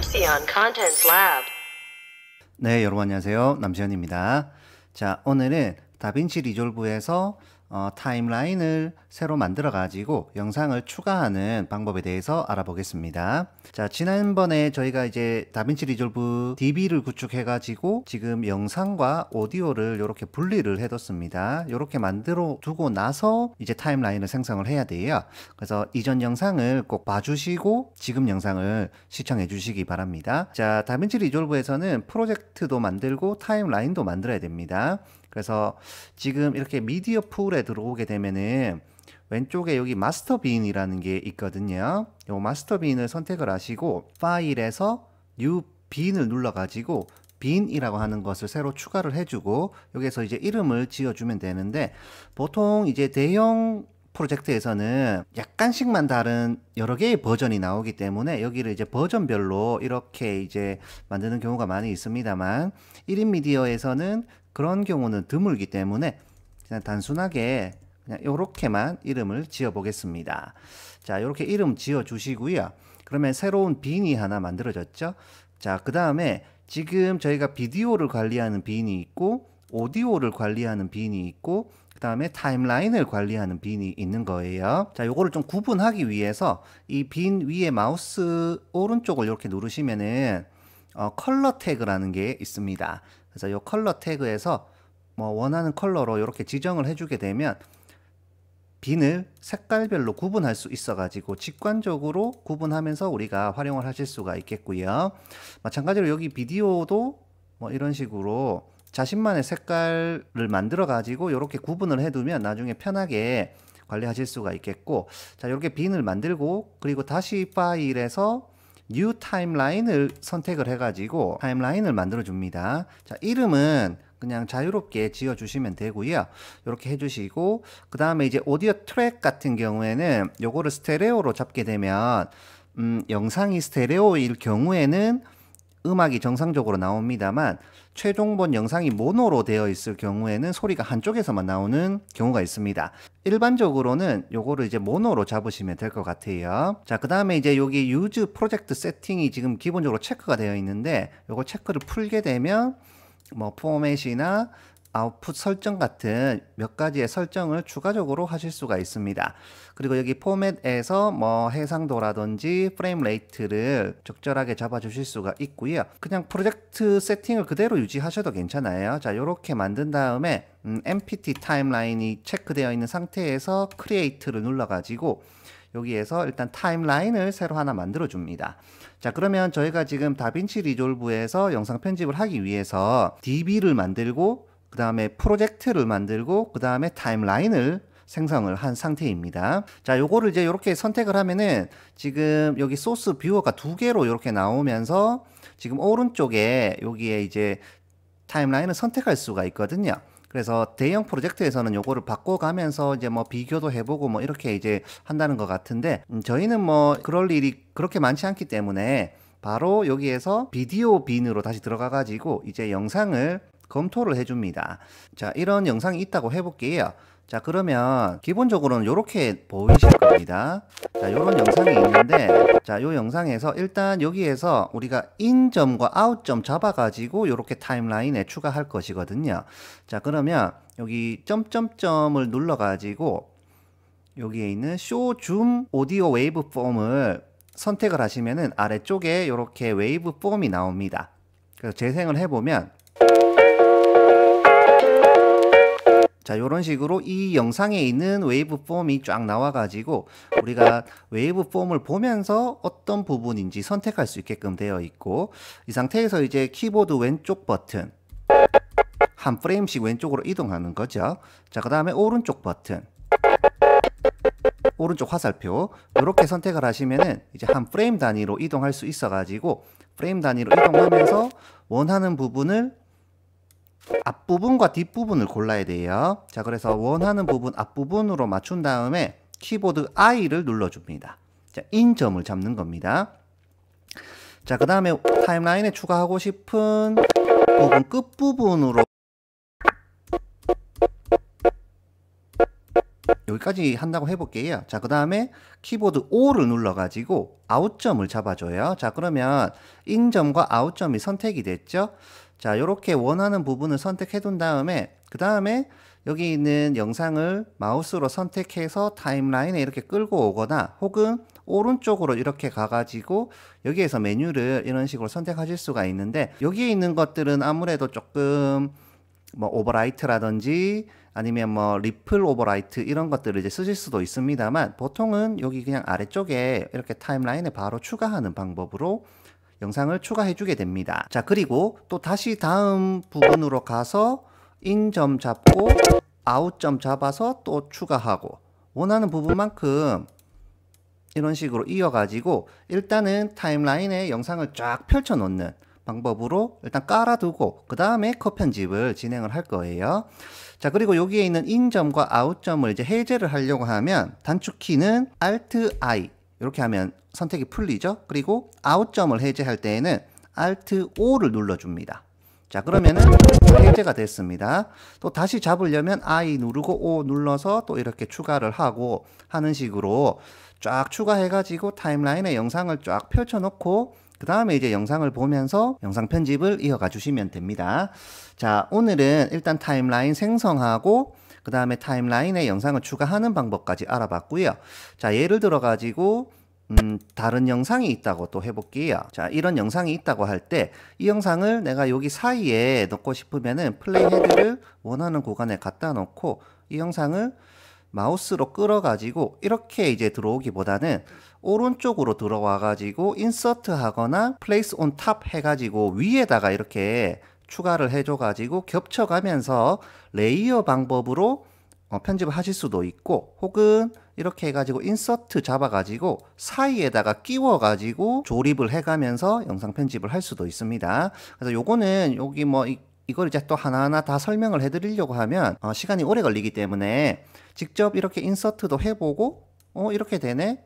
남시현 Content Lab. 네, 여러분 안녕하세요. 남시현입니다. 자, 오늘은 다빈치 리졸브에서 어, 타임라인을 새로 만들어 가지고 영상을 추가하는 방법에 대해서 알아보겠습니다 자 지난번에 저희가 이제 다빈치 리졸브 DB를 구축해 가지고 지금 영상과 오디오를 이렇게 분리를 해 뒀습니다 이렇게 만들어 두고 나서 이제 타임라인을 생성을 해야 돼요 그래서 이전 영상을 꼭 봐주시고 지금 영상을 시청해 주시기 바랍니다 자 다빈치 리졸브에서는 프로젝트도 만들고 타임라인도 만들어야 됩니다 그래서 지금 이렇게 미디어 풀에 들어오게 되면은 왼쪽에 여기 마스터 빈이라는 게 있거든요. 요 마스터 빈을 선택을 하시고 파일에서 n e 빈을 눌러 가지고 빈이라고 하는 것을 새로 추가를 해주고 여기에서 이제 이름을 지어주면 되는데 보통 이제 대형 프로젝트에서는 약간씩만 다른 여러 개의 버전이 나오기 때문에 여기를 이제 버전별로 이렇게 이제 만드는 경우가 많이 있습니다만 1인 미디어에서는 그런 경우는 드물기 때문에 그냥 단순하게 그냥 이렇게만 이름을 지어 보겠습니다. 자, 이렇게 이름 지어 주시고요. 그러면 새로운 빈이 하나 만들어졌죠. 자, 그 다음에 지금 저희가 비디오를 관리하는 빈이 있고 오디오를 관리하는 빈이 있고 그 다음에 타임라인을 관리하는 빈이 있는 거예요. 자, 요거를 좀 구분하기 위해서 이 빈 위에 마우스 오른쪽을 이렇게 누르시면은 어, 컬러 태그라는 게 있습니다. 그래서 이 컬러 태그에서 뭐 원하는 컬러로 이렇게 지정을 해주게 되면 빈을 색깔별로 구분할 수 있어 가지고 직관적으로 구분하면서 우리가 활용을 하실 수가 있겠고요 마찬가지로 여기 비디오도 뭐 이런 식으로 자신만의 색깔을 만들어 가지고 이렇게 구분을 해두면 나중에 편하게 관리하실 수가 있겠고 자 이렇게 빈을 만들고 그리고 다시 파일에서 new timeLine을 선택을 해가지고 타임라인을 만들어 줍니다. 자, 이름은 그냥 자유롭게 지어주시면 되고요. 이렇게 해주시고 그 다음에 이제 오디오 트랙 같은 경우에는 요거를 스테레오로 잡게 되면 음, 영상이 스테레오일 경우에는 음악이 정상적으로 나옵니다만 최종본 영상이 모노로 되어 있을 경우에는 소리가 한쪽에서만 나오는 경우가 있습니다. 일반적으로는 요거를 이제 모노로 잡으시면 될 것 같아요. 자, 그 다음에 이제 여기 유즈 프로젝트 세팅이 지금 기본적으로 체크가 되어 있는데 요거 체크를 풀게 되면 뭐 포맷이나 아웃풋 설정 같은 몇 가지의 설정을 추가적으로 하실 수가 있습니다. 그리고 여기 포맷에서 뭐 해상도라든지 프레임 레이트를 적절하게 잡아 주실 수가 있고요. 그냥 프로젝트 세팅을 그대로 유지하셔도 괜찮아요. 자, 이렇게 만든 다음에 MPT 음, 타임라인이 체크되어 있는 상태에서 크리에이트를 눌러 가지고 여기에서 일단 타임라인을 새로 하나 만들어 줍니다. 자 그러면 저희가 지금 다빈치 리졸브에서 영상 편집을 하기 위해서 DB를 만들고 그 다음에 프로젝트를 만들고 그 다음에 타임라인을 생성을 한 상태입니다. 자, 요거를 이제 이렇게 선택을 하면은 지금 여기 소스 뷰어가 두 개로 이렇게 나오면서 지금 오른쪽에 여기에 이제 타임라인을 선택할 수가 있거든요. 그래서 대형 프로젝트에서는 요거를 바꿔가면서 이제 뭐 비교도 해보고 뭐 이렇게 이제 한다는 것 같은데 음, 저희는 뭐 그럴 일이 그렇게 많지 않기 때문에 바로 여기에서 비디오 빈으로 다시 들어가 가지고 이제 영상을 검토를 해줍니다. 자, 이런 영상이 있다고 해볼게요. 자, 그러면 기본적으로는 이렇게 보이실 겁니다. 자, 이런 영상이 있는데, 자, 요 영상에서 일단 여기에서 우리가 인점과 아웃점 잡아가지고 이렇게 타임라인에 추가할 것이거든요. 자, 그러면 여기 점점점을 눌러가지고 여기에 있는 쇼 줌 오디오 웨이브 폼을 선택을 하시면은 아래쪽에 이렇게 웨이브 폼이 나옵니다. 그래서 재생을 해보면 자, 이런 식으로 이 영상에 있는 웨이브 폼이 쫙 나와가지고 우리가 웨이브 폼을 보면서 어떤 부분인지 선택할 수 있게끔 되어 있고 이 상태에서 이제 키보드 왼쪽 버튼 한 프레임씩 왼쪽으로 이동하는 거죠. 자, 그 다음에 오른쪽 버튼 오른쪽 화살표 이렇게 선택을 하시면은 이제 한 프레임 단위로 이동할 수 있어 가지고 프레임 단위로 이동하면서 원하는 부분을 앞부분과 뒷부분을 골라야 돼요. 자, 그래서 원하는 부분 앞부분으로 맞춘 다음에 키보드 I를 눌러줍니다. 자, 인점을 잡는 겁니다. 자, 그 다음에 타임라인에 추가하고 싶은 부분 끝부분으로 여기까지 한다고 해볼게요. 자, 그 다음에 키보드 O를 눌러가지고 아웃점을 잡아줘요. 자, 그러면 인점과 아웃점이 선택이 됐죠? 자, 이렇게 원하는 부분을 선택해 둔 다음에 그 다음에 여기 있는 영상을 마우스로 선택해서 타임라인에 이렇게 끌고 오거나 혹은 오른쪽으로 이렇게 가가지고 여기에서 메뉴를 이런 식으로 선택하실 수가 있는데 여기에 있는 것들은 아무래도 조금 뭐 오버라이트라든지 아니면 뭐 리플 오버라이트 이런 것들을 이제 쓰실 수도 있습니다만 보통은 여기 그냥 아래쪽에 이렇게 타임라인에 바로 추가하는 방법으로 영상을 추가해 주게 됩니다 자 그리고 또 다시 다음 부분으로 가서 인점 잡고 아웃점 잡아서 또 추가하고 원하는 부분만큼 이런 식으로 이어가지고 일단은 타임라인에 영상을 쫙 펼쳐 놓는 방법으로 일단 깔아두고 그 다음에 컷 편집을 진행을 할 거예요 자 그리고 여기에 있는 인점과 아웃점을 이제 해제를 하려고 하면 단축키는 Alt I 이렇게 하면 선택이 풀리죠. 그리고 아웃점을 해제할 때에는 Alt O를 눌러줍니다. 자 그러면은 해제가 됐습니다. 또 다시 잡으려면 I 누르고 O 눌러서 또 이렇게 추가를 하고 하는 식으로 쫙 추가해가지고 타임라인에 영상을 쫙 펼쳐놓고 그 다음에 이제 영상을 보면서 영상 편집을 이어가 주시면 됩니다. 자, 오늘은 일단 타임라인 생성하고 그 다음에 타임라인에 영상을 추가하는 방법까지 알아봤고요. 자, 예를 들어 가지고 음, 다른 영상이 있다고 또 해볼게요. 자, 이런 영상이 있다고 할 때 이 영상을 내가 여기 사이에 넣고 싶으면은 플레이 헤드를 원하는 구간에 갖다 놓고 이 영상을 마우스로 끌어가지고 이렇게 이제 들어오기보다는 오른쪽으로 들어와가지고 인서트 하거나 place on top 해가지고 위에다가 이렇게 추가를 해줘가지고 겹쳐가면서 레이어 방법으로 어, 편집을 하실 수도 있고 혹은 이렇게 해가지고 인서트 잡아가지고 사이에다가 끼워가지고 조립을 해가면서 영상 편집을 할 수도 있습니다. 그래서 요거는 여기 뭐 이걸 이제 또 하나하나 다 설명을 해드리려고 하면 어, 시간이 오래 걸리기 때문에 직접 이렇게 인서트도 해보고 어 이렇게 되네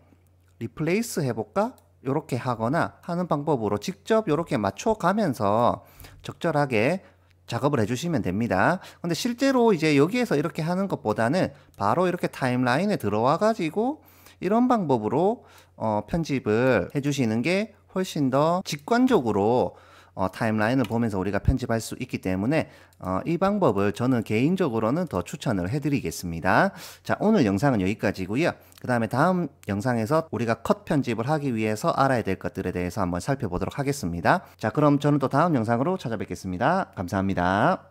리플레이스 해볼까 이렇게 하거나 하는 방법으로 직접 이렇게 맞춰가면서 적절하게 작업을 해주시면 됩니다. 근데 실제로 이제 여기에서 이렇게 하는 것보다는 바로 이렇게 타임라인에 들어와 가지고 이런 방법으로 어, 편집을 해주시는 게 훨씬 더 직관적으로 어, 타임라인을 보면서 우리가 편집할 수 있기 때문에 어, 이 방법을 저는 개인적으로는 더 추천을 해드리겠습니다. 자 오늘 영상은 여기까지고요. 그 다음에 다음 영상에서 우리가 컷 편집을 하기 위해서 알아야 될 것들에 대해서 한번 살펴보도록 하겠습니다. 자 그럼 저는 또 다음 영상으로 찾아뵙겠습니다. 감사합니다.